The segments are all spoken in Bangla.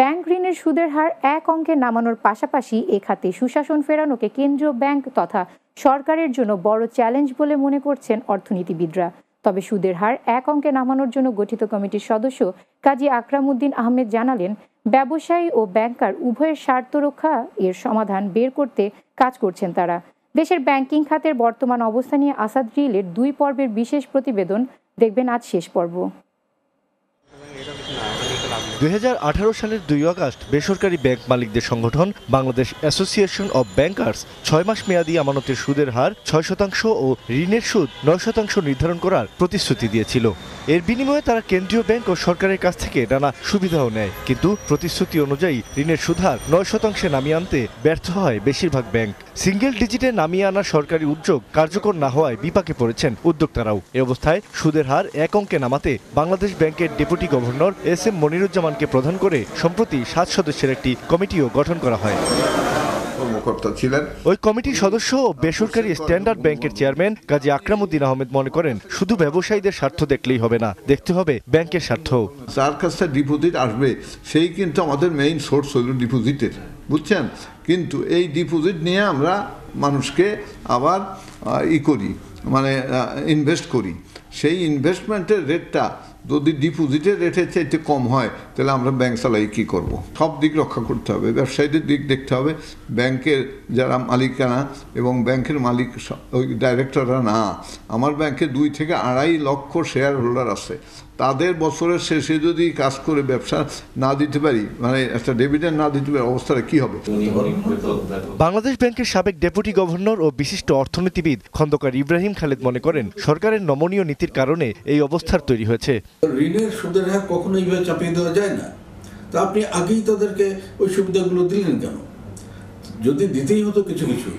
ব্যাংক ঋণের সুদের হার এক অঙ্কে নামানোর পাশাপাশি এ খাতে সুশাসন ফেরানোকে কেন্দ্রীয় ব্যাংক তথা সরকারের জন্য বড় চ্যালেঞ্জ বলে মনে করছেন অর্থনীতিবিদরা তবে সুদের হার এক অঙ্কে নামানোর জন্য গঠিত কমিটির সদস্য কাজী আকরামুদ্দিন আহমেদ জানালেন ব্যবসায়ী ও ব্যাংকার উভয়ের স্বার্থ রক্ষা এর সমাধান বের করতে কাজ করছেন তারা দেশের ব্যাংকিং খাতের বর্তমান অবস্থা নিয়ে আসাদ রিলের দুই পর্বের বিশেষ প্রতিবেদন দেখবেন আজ শেষ পর্ব সালের দুই আগস্ট বেসরকারি ব্যাংক মালিকদের সংগঠন বাংলাদেশ অ্যাসোসিয়েশন অব ব্যাংকার্স ছয় মাস মেয়াদী আমানতের সুদের হার ছয় শতাংশ ও ঋণের সুদ নয় শতাংশ নির্ধারণ করার প্রতিশ্রুতি দিয়েছিল এর বিনিময়ে তারা কেন্দ্রীয় ব্যাংক ও সরকারের কাছ থেকে নানা সুবিধাও নেয় কিন্তু প্রতিশ্রুতি অনুযায়ী ঋণের হার নয় শতাংশে নামিয়ে আনতে ব্যর্থ হয় বেশিরভাগ ব্যাংক সিঙ্গেল ডিজিটে নামিয়ে আনা সরকারি উদ্যোগ কার্যকর না হওয়ায় বিপাকে পড়েছেন উদ্যোক্তারাও এ অবস্থায় সুদের হার এক অঙ্কে নামাতে বাংলাদেশ ব্যাংকের ডেপুটি গভর্নর এস এম মনিরুজ্জামানকে প্রধান করে সম্প্রতি সাত সদস্যের একটি কমিটিও গঠন করা হয় ওই কমিটির সদস্য বেসরকারি স্ট্যান্ডার্ড ব্যাংকের চেয়ারম্যান কাজী আকরামুদ্দিন আহমেদ মনে করেন শুধু ব্যবসায়ীদের স্বার্থ দেখলেই হবে না দেখতে হবে ব্যাংকের স্বার্থ যার কাছে ডিপোজিট আসবে সেই কিন্তু আমাদের মেইন সোর্স হল ডিপোজিটের বুঝছেন কিন্তু এই ডিপোজিট নিয়ে আমরা মানুষকে আবার ই করি মানে ইনভেস্ট করি সেই ইনভেস্টমেন্টের রেটটা যদি ডিপোজিটের রেটের চাইতে কম হয় তাহলে আমরা ব্যাংক চালাই কী করবো সব দিক রক্ষা করতে হবে ব্যবসায়ীদের দিক দেখতে হবে ব্যাংকের যারা মালিকানা এবং ব্যাংকের মালিক ওই ডাইরেক্টররা না আমার ব্যাংকে দুই থেকে আড়াই লক্ষ শেয়ার হোল্ডার আছে তাদের বছরের শেষে যদি কাজ করে ব্যবসা না দিতে পারি মানে একটা ডেভিডেন্ড না দিতে পারি অবস্থাটা কি হবে বাংলাদেশ ব্যাংকের সাবেক ডেপুটি গভর্নর ও বিশিষ্ট অর্থনীতিবিদ খন্দকার ইব্রাহিম খালেদ মনে করেন সরকারের নমনীয় নীতির কারণে এই অবস্থার তৈরি হয়েছে ঋণের সুদের হার কখনো এইভাবে চাপিয়ে দেওয়া যায় না তা আপনি আগেই তাদেরকে ওই সুবিধাগুলো দিলেন কেন যদি দিতেই হতো কিছু কিছু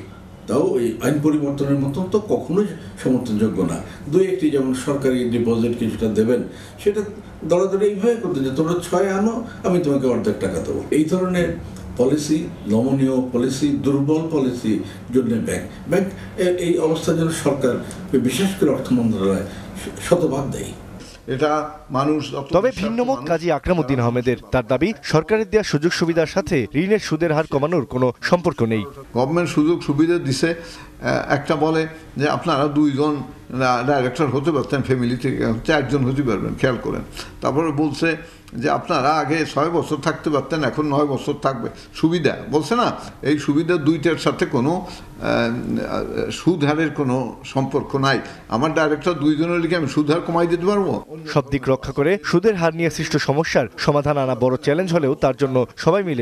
তাও এই আইন পরিবর্তনের মতন তো কখনোই সমর্থনযোগ্য না দু একটি যেমন সরকারি ডিপোজিট কিছুটা দেবেন সেটা দড়াদড়ি এইভাবে করতেন যে তোমরা ছয় আনো আমি তোমাকে অর্ধেক টাকা দেবো এই ধরনের পলিসি নমনীয় পলিসি দুর্বল পলিসি জন্য ব্যাংক ব্যাংক এই অবস্থার জন্য সরকার বিশেষ করে অর্থ মন্ত্রণালয় শতভাগ দেয় এটা মানুষ তবে ভিন্নমত কাজী আকরামুদ্দিন আহমেদের তার দাবি সরকারের দেওয়া সুযোগ সুবিধার সাথে ঋণের সুদের হার কমানোর কোনো সম্পর্ক নেই গভর্নমেন্ট সুযোগ সুবিধা দিছে একটা বলে যে আপনারা দুইজন ডাইরেক্টর হতে পারতেন ফ্যামিলি থেকে চারজন হতে পারবেন খেয়াল করেন তারপরে বলছে যে আপনারা আগে ছয় বছর থাকতে পারতেন এখন নয় বছর থাকবে সুবিধা বলছে না এই সুবিধা দুইটার সাথে কোনো হারের কোনো সম্পর্ক নাই আমার ডাইরেক্টর দুইজনের লিখে আমি হার কমাই দিতে পারবো সব দিক রক্ষা করে সুদের হার নিয়ে সৃষ্ট সমস্যার সমাধান আনা বড় চ্যালেঞ্জ হলেও তার জন্য সবাই মিলে